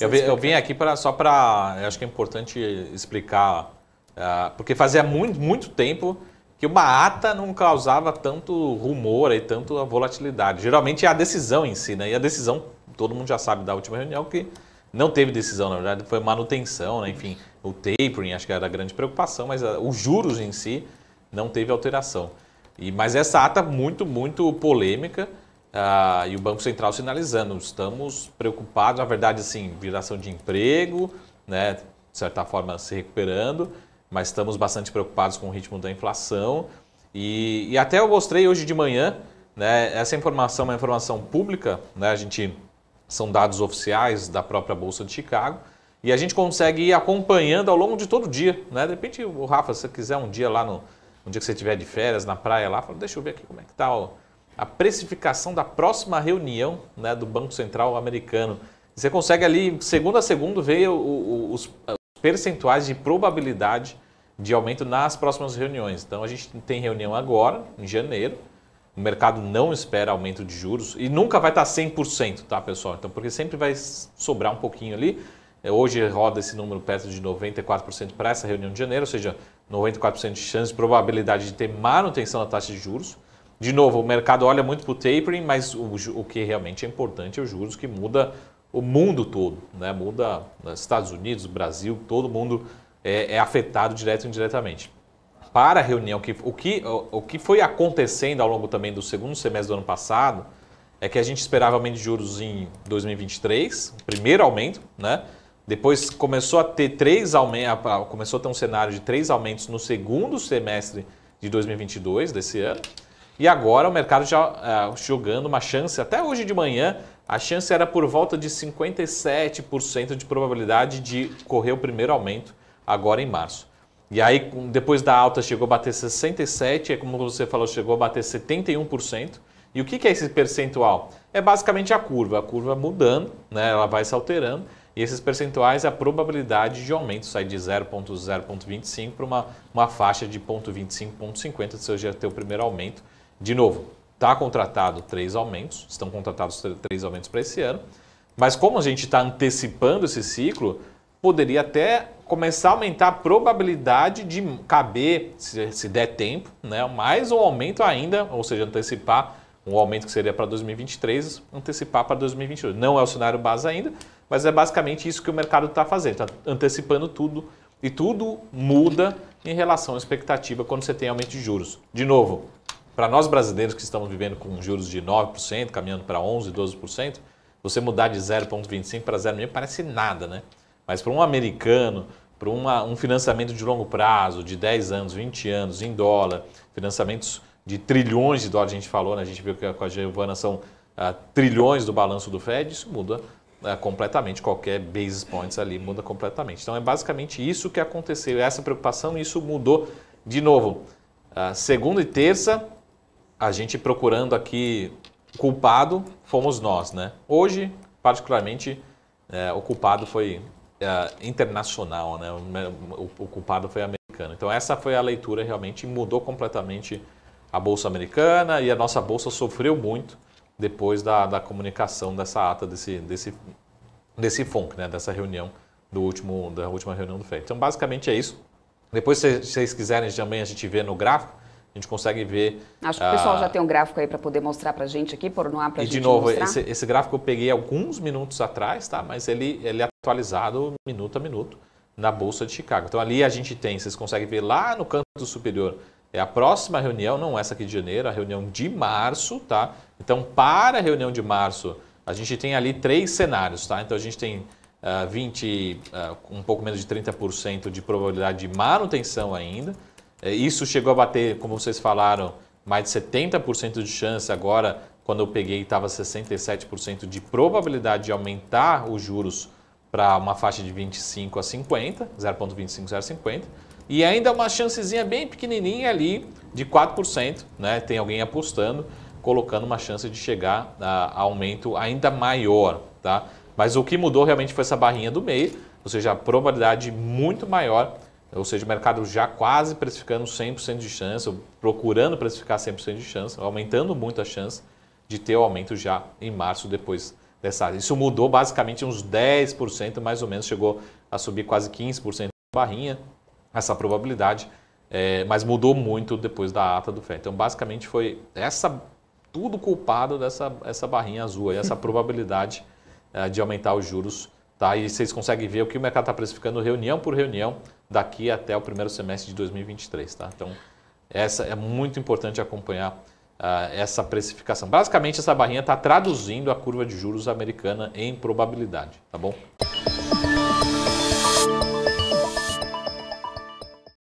Eu, eu vim aqui pra, só para. Acho que é importante explicar. Uh, porque fazia muito, muito tempo que uma ata não causava tanto rumor e tanto volatilidade. Geralmente é a decisão em si, né? E a decisão, todo mundo já sabe da última reunião que não teve decisão, na verdade, foi manutenção, né? enfim, o tapering, acho que era a grande preocupação, mas ah, os juros em si não teve alteração. E, mas essa ata muito, muito polêmica, ah, e o Banco Central sinalizando, estamos preocupados, na verdade, assim, geração de emprego, né, de certa forma se recuperando, mas estamos bastante preocupados com o ritmo da inflação. E, e até eu mostrei hoje de manhã, né, essa informação é uma informação pública, né, a gente, são dados oficiais da própria Bolsa de Chicago, e a gente consegue ir acompanhando ao longo de todo o dia. Né? De repente, o Rafa, se você quiser um dia lá, no, um dia que você estiver de férias, na praia lá, fala, deixa eu ver aqui como é que está a precificação da próxima reunião né, do Banco Central americano. Você consegue ali, segundo a segundo, ver o, o, os, percentuais de probabilidade de aumento nas próximas reuniões. Então a gente tem reunião agora, em janeiro. O mercado não espera aumento de juros e nunca vai estar 100%, tá, pessoal? Então, porque sempre vai sobrar um pouquinho ali. É, hoje roda esse número perto de 94% para essa reunião de janeiro, ou seja, 94% de chance de probabilidade de ter manutenção da taxa de juros de novo, o mercado olha muito para o tapering, mas o, o, que realmente é importante é os juros que muda o mundo todo, né? muda né, Estados Unidos, Brasil, todo mundo é, é afetado direto e indiretamente. Para a reunião, que, o, que, o, o que foi acontecendo ao longo também do segundo semestre do ano passado é que a gente esperava aumento de juros em 2023, primeiro aumento, né? Depois começou a ter três aumentos, começou a ter um cenário de três aumentos no segundo semestre de 2022 desse ano. E agora o mercado já uh, jogando uma chance, até hoje de manhã, a chance era por volta de 57% de probabilidade de correr o primeiro aumento agora em março. E aí, depois da alta, chegou a bater 67%, é como você falou, chegou a bater 71%. E o que é esse percentual? É basicamente a curva, a curva mudando, né? ela vai se alterando, e esses percentuais, a probabilidade de aumento sai de 0,0,25 para uma, uma faixa de 0,25, 0,50, eu já ter o primeiro aumento de novo, está contratado três aumentos, estão contratados três aumentos para esse ano, mas como a gente está antecipando esse ciclo, poderia até começar a aumentar a probabilidade de caber, se, se der tempo, né, mais um aumento ainda, ou seja, antecipar um aumento que seria para 2023, antecipar para 2022. Não é o cenário base ainda, mas é basicamente isso que o mercado está fazendo, está antecipando tudo e tudo muda em relação à expectativa quando você tem aumento de juros. De novo, para nós brasileiros que estamos vivendo com juros de 9%, caminhando para 11%, 12%, você mudar de 0,25 para 0,5 parece nada, né? Mas para um americano, para uma, um financiamento de longo prazo, de 10 anos, 20 anos, em dólar, financiamentos de trilhões de dólares, a gente falou, né? a gente viu que com a Giovana são ah, trilhões do balanço do Fed, isso muda ah, completamente, qualquer basis points ali muda completamente. Então é basicamente isso que aconteceu, essa preocupação, isso mudou de novo. Ah, segunda e terça, a gente procurando aqui culpado fomos nós, né? Hoje, particularmente, é, o culpado foi é, internacional, né? O, o, culpado foi americano. Então essa foi a leitura realmente mudou completamente a bolsa americana e a nossa bolsa sofreu muito depois da, da comunicação dessa ata desse desse desse FONC, né? Dessa reunião do último da última reunião do FED. Então basicamente é isso. Depois, se vocês quiserem também a gente vê no gráfico a gente consegue ver. Acho que o pessoal ah, já tem um gráfico aí para poder mostrar para a gente aqui, por não há para gente. E de novo, esse, esse, gráfico eu peguei alguns minutos atrás, tá? Mas ele, ele é atualizado minuto a minuto na Bolsa de Chicago. Então ali a gente tem, vocês conseguem ver lá no canto superior, é a próxima reunião, não essa aqui de janeiro, a reunião de março, tá? Então para a reunião de março, a gente tem ali três cenários, tá? Então a gente tem uh, 20, uh, um pouco menos de 30% de probabilidade de manutenção ainda. É, isso chegou a bater, como vocês falaram, mais de 70% de chance. Agora, quando eu peguei, estava 67% de probabilidade de aumentar os juros para uma faixa de 25 a 50, 0,25 a 0,50. E ainda uma chancezinha bem pequenininha ali de 4%, né? Tem alguém apostando, colocando uma chance de chegar a aumento ainda maior, tá? Mas o que mudou realmente foi essa barrinha do meio, ou seja, a probabilidade muito maior ou seja, o mercado já quase precificando 100% de chance, ou procurando precificar 100% de chance, aumentando muito a chance de ter o aumento já em março depois dessa Isso mudou basicamente uns 10%, mais ou menos, chegou a subir quase 15% barrinha, essa probabilidade, é, mas mudou muito depois da ata do FED. Então, basicamente, foi essa tudo culpado dessa essa barrinha azul, essa probabilidade é, de aumentar os juros Tá? E vocês conseguem ver o que o mercado está precificando reunião por reunião daqui até o primeiro semestre de 2023. Tá? Então, essa é muito importante acompanhar uh, essa precificação. Basicamente, essa barrinha está traduzindo a curva de juros americana em probabilidade. Tá bom?